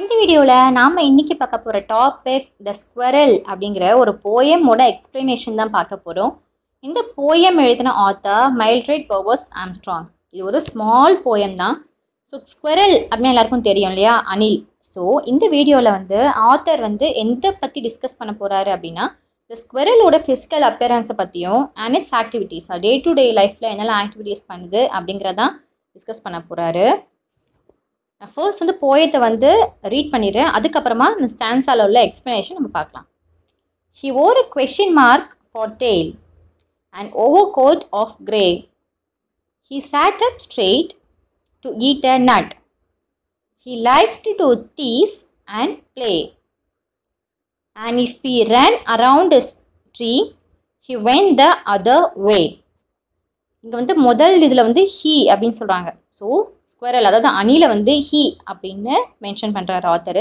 இந்த வீடியோவில் நாம் இன்றைக்கி பார்க்க போகிற டாபிக் த ஸ்குவரல் அப்படிங்கிற ஒரு போயமோட எக்ஸ்ப்ளனேஷன் தான் பார்க்க போகிறோம் இந்த போயம் எழுதின ஆத்தர் மைல்ட்ரேட் பவர்ஸ் ஆம்ஸ்ட்ராங் இது ஒரு ஸ்மால் போயம் தான் ஸோ ஸ்குவரல் அப்படின்னு எல்லாருக்கும் தெரியும் இல்லையா அனில் ஸோ இந்த வீடியோவில் வந்து ஆத்தர் வந்து எந்த பற்றி டிஸ்கஸ் பண்ண போகிறாரு அப்படின்னா இந்த ஸ்குவரலோட ஃபிசிக்கல் அப்பியரன்ஸை பற்றியும் and its activities day to day லைஃப்பில் என்னெல்லாம் ஆக்டிவிட்டீஸ் பண்ணுது அப்படிங்கிறதான் டிஸ்கஸ் பண்ண போகிறாரு நான் ஃபர்ஸ்ட் வந்து போயத்தை வந்து ரீட் பண்ணிடுறேன் அதுக்கப்புறமா இந்த ஸ்டான்ஸால் உள்ள எக்ஸ்ப்ளனேஷன் நம்ம பார்க்கலாம் he wore a question mark for tail and overcoat of grey he sat up straight to eat a nut he like to tease and play and if he run around tree he went the other way இங்கே வந்து முதல் இதில் வந்து he அப்படின்னு சொல்கிறாங்க so squirrel அதாவது அணில வந்து he அப்படின்னு மென்ஷன் பண்ணுறாரு ஆத்தர்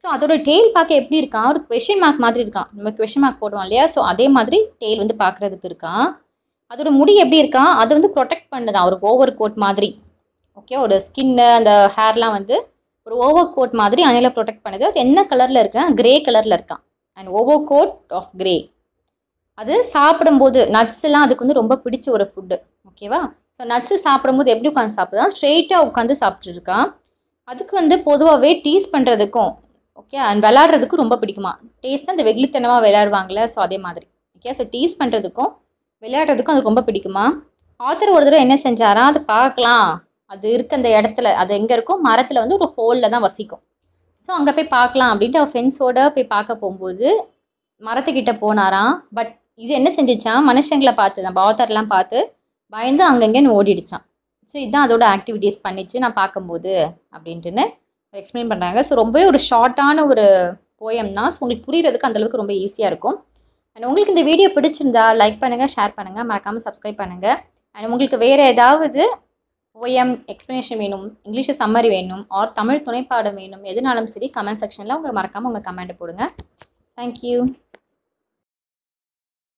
ஸோ அதோட டெய்ல் பார்க்க எப்படி இருக்கான் ஒரு கொஷின் மார்க் மாதிரி இருக்கான் நம்ம கொஷின் மார்க் போடுவோம் இல்லையா ஸோ அதே மாதிரி டெய்ல் வந்து பார்க்குறதுக்கு இருக்கான் அதோட முடி எப்படி இருக்கான் அதை வந்து ப்ரொடெக்ட் பண்ணுதான் ஒரு ஓவர் கோட் மாதிரி ஓகே ஒரு ஸ்கின்னு அந்த ஹேர்லாம் வந்து ஒரு ஓவர் கோட் மாதிரி அணில ப்ரொடெக்ட் பண்ணுது அது என்ன கலரில் இருக்கான் கிரே கலரில் இருக்கான் and overcoat of grey அது சாப்பிடும்போது நட்ஸ் எல்லாம் அதுக்கு வந்து ரொம்ப பிடிச்ச ஒரு ஃபுட்டு ஓகேவா ஸோ நட்ஸு சாப்பிடும்போது எப்படி உட்காந்து சாப்பிடுதான் ஸ்ட்ரெயிட்டாக உட்காந்து சாப்பிட்ருக்கான் அதுக்கு வந்து பொதுவாகவே டீஸ் பண்ணுறதுக்கும் ஓகே அண்ட் விளாட்றதுக்கும் ரொம்ப பிடிக்குமா டேஸ்ட் அந்த வெகுளித்தனமாக விளையாடுவாங்களே ஸோ அதே மாதிரி ஓகே ஸோ டீஸ் பண்ணுறதுக்கும் விளையாடுறதுக்கும் அது ரொம்ப பிடிக்குமா ஆத்தர் ஒரு தடவை என்ன செஞ்சாரா அது பார்க்கலாம் அது இருக்க அந்த இடத்துல அது எங்கே இருக்கும் மரத்தில் வந்து ஒரு ஹோலில் தான் வசிக்கும் ஸோ அங்கே போய் பார்க்கலாம் அப்படின்ட்டு அவள் ஃப்ரெண்ட்ஸோட போய் பார்க்க போகும்போது மரத்துக்கிட்ட போனாராம் பட் இது என்ன செஞ்சிச்சான் மனுஷங்களை பார்த்து நம்ம ஆத்தர்லாம் பார்த்து பயந்து அங்கங்கேன்னு ஓடிடுச்சான் ஸோ இதுதான் அதோட ஆக்டிவிட்டீஸ் பண்ணிச்சு நான் பார்க்கும்போது அப்படின்ட்டுன்னு எக்ஸ்பிளைன் பண்ணுறாங்க ஸோ ரொம்பவே ஒரு ஷார்ட்டான ஒரு போயம் தான் ஸோ உங்களுக்கு புரிகிறதுக்கு அந்தளவுக்கு ரொம்ப ஈஸியாக இருக்கும் அண்ட் உங்களுக்கு இந்த வீடியோ பிடிச்சிருந்தா லைக் பண்ணுங்கள் ஷேர் பண்ணுங்கள் மறக்காமல் சப்ஸ்கிரைப் பண்ணுங்கள் அண்ட் உங்களுக்கு வேறு ஏதாவது ஓஎம் எக்ஸ்ப்ளனேஷன் வேணும் இங்கிலீஷ் சம்மரி வேணும் ஆர் தமிழ் துணைப்பாடம் வேணும் எதுனாலும் சரி கமெண்ட் செக்ஷனில் உங்கள் மறக்காமல் உங்கள் கமெண்ட் போடுங்க தேங்க்யூ